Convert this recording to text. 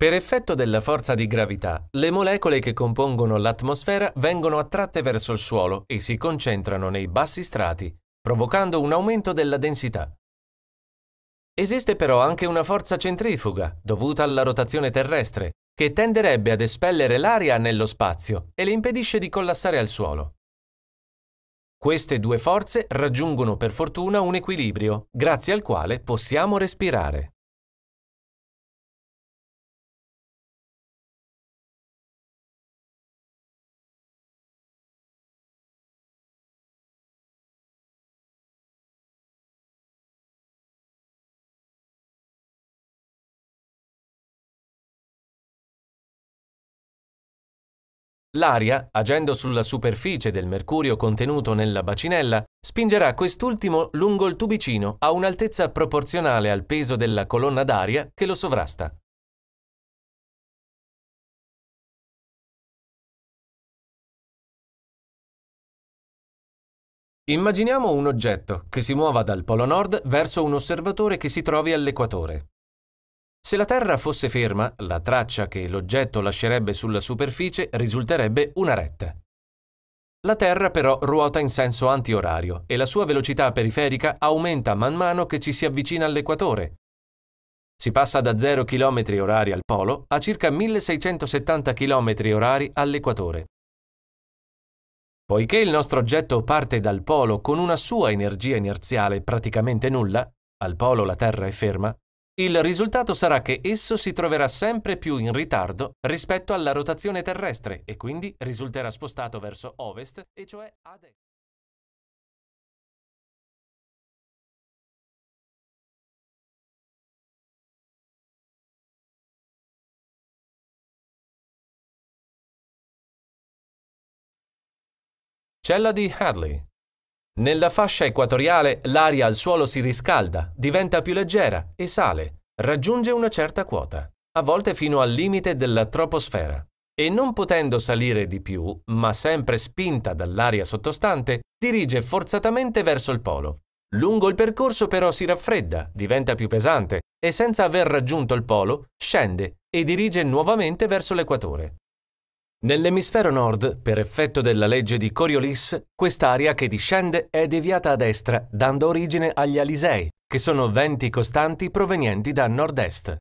Per effetto della forza di gravità, le molecole che compongono l'atmosfera vengono attratte verso il suolo e si concentrano nei bassi strati, provocando un aumento della densità. Esiste però anche una forza centrifuga, dovuta alla rotazione terrestre, che tenderebbe ad espellere l'aria nello spazio e le impedisce di collassare al suolo. Queste due forze raggiungono per fortuna un equilibrio, grazie al quale possiamo respirare. L'aria, agendo sulla superficie del mercurio contenuto nella bacinella, spingerà quest'ultimo lungo il tubicino a un'altezza proporzionale al peso della colonna d'aria che lo sovrasta. Immaginiamo un oggetto che si muova dal polo nord verso un osservatore che si trovi all'equatore. Se la Terra fosse ferma, la traccia che l'oggetto lascerebbe sulla superficie risulterebbe una retta. La Terra però ruota in senso antiorario e la sua velocità periferica aumenta man mano che ci si avvicina all'equatore. Si passa da 0 km orari al polo a circa 1670 km orari all'equatore. Poiché il nostro oggetto parte dal polo con una sua energia inerziale praticamente nulla, al polo la Terra è ferma, il risultato sarà che esso si troverà sempre più in ritardo rispetto alla rotazione terrestre e quindi risulterà spostato verso ovest, e cioè ad est. Cella di Hadley nella fascia equatoriale l'aria al suolo si riscalda, diventa più leggera e sale, raggiunge una certa quota, a volte fino al limite della troposfera. E non potendo salire di più, ma sempre spinta dall'aria sottostante, dirige forzatamente verso il polo. Lungo il percorso però si raffredda, diventa più pesante e senza aver raggiunto il polo scende e dirige nuovamente verso l'equatore. Nell'emisfero nord, per effetto della legge di Coriolis, quest'area che discende è deviata a destra, dando origine agli Alisei, che sono venti costanti provenienti da nord-est.